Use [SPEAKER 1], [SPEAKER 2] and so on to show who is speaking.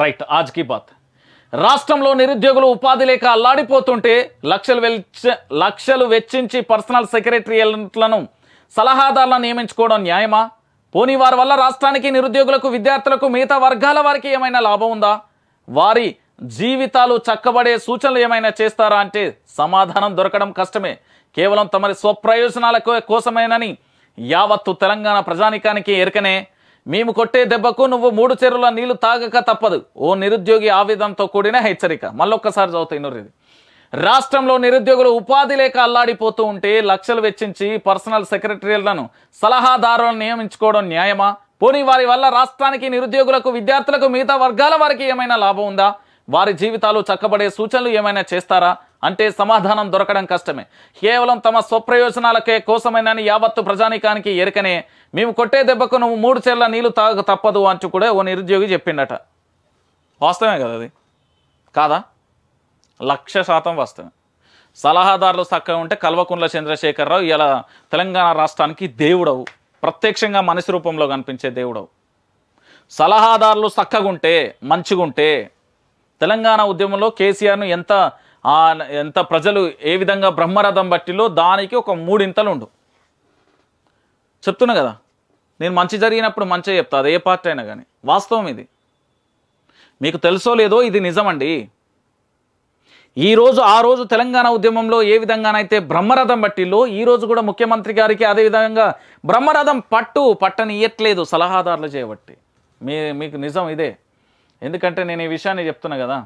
[SPEAKER 1] right ఆజ్ key bath రాష్ట్రంలో నిరుద్యోగులు ఉపాధి లేక అల్లాడిపోతుంటే లక్షలు వెచ్చ లక్షలు వెచ్చించి పర్సనల్ సెక్రటరీలను సలహాదారులను నియమించుకోవడం న్యాయమా పోనీ వారి వల్ల రాష్ట్రానికి నిరుద్యోగులకు విద్యార్థులకు మిగతా వర్గాల వారికి ఏమైనా లాభం ఉందా వారి జీవితాలు చక్కబడే సూచనలు ఏమైనా చేస్తారా అంటే సమాధానం దొరకడం కష్టమే కేవలం తమరి స్వప్రయోజనాల కోసమేనని యావత్తు తెలంగాణ ప్రజానికానికి ఎరకనే మేము కొట్టే దెబ్బకు నువ్వు మూడు చెరువుల నీళ్లు తాగక తప్పదు ఓ నిరుద్యోగి ఆవేదంతో కూడిన హెచ్చరిక మళ్ళొక్కసారి చదువుతాయి నూరు రాష్ట్రంలో నిరుద్యోగులు ఉపాధి లేక అల్లాడిపోతూ ఉంటే లక్షలు వెచ్చించి పర్సనల్ సెక్రటరీలను సలహాదారులను నియమించుకోవడం న్యాయమా పోనీ వారి వల్ల రాష్ట్రానికి నిరుద్యోగులకు విద్యార్థులకు మిగతా వర్గాల వారికి ఏమైనా లాభం ఉందా వారి జీవితాలు చక్కబడే సూచనలు ఏమైనా చేస్తారా అంటే సమాధానం దొరకడం కష్టమే కేవలం తమ స్వప్రయోజనాలకే కోసమైనని యావత్తు ప్రజానికానికి ఎరకనే మేము కొట్టే దెబ్బకు నువ్వు మూడు చెర్ల నీళ్లు తాగ తప్పదు అంటూ కూడా ఓ నిరుద్యోగి చెప్పిండట వాస్తవమే కదా అది కాదా లక్ష శాతం వాస్తవమే సలహాదారులు చక్కగా ఉంటే కల్వకుండ్ల చంద్రశేఖరరావు ఇలా తెలంగాణ రాష్ట్రానికి దేవుడవు ప్రత్యక్షంగా మనిషి రూపంలో కనిపించే దేవుడవు సలహాదారులు ఉంటే మంచిగుంటే తెలంగాణ ఉద్యమంలో కేసీఆర్ను ఎంత ఎంత ప్రజలు ఏ విధంగా బ్రహ్మరథం బట్టిలో దానికి ఒక మూడింతలు ఉండు చెప్తున్నా కదా నేను మంచి జరిగినప్పుడు మంచిగా చెప్తా అది ఏ పార్టీ అయినా కానీ వాస్తవం ఇది మీకు తెలుసో లేదో ఇది నిజమండి ఈరోజు ఆ రోజు తెలంగాణ ఉద్యమంలో ఏ విధంగానైతే బ్రహ్మరథం బట్టిలో ఈరోజు కూడా ముఖ్యమంత్రి గారికి అదేవిధంగా బ్రహ్మరథం పట్టు పట్టనియట్లేదు సలహాదారులు చేయబట్టి మీ మీకు నిజం ఇదే ఎందుకంటే నేను ఈ విషయాన్ని చెప్తున్నా కదా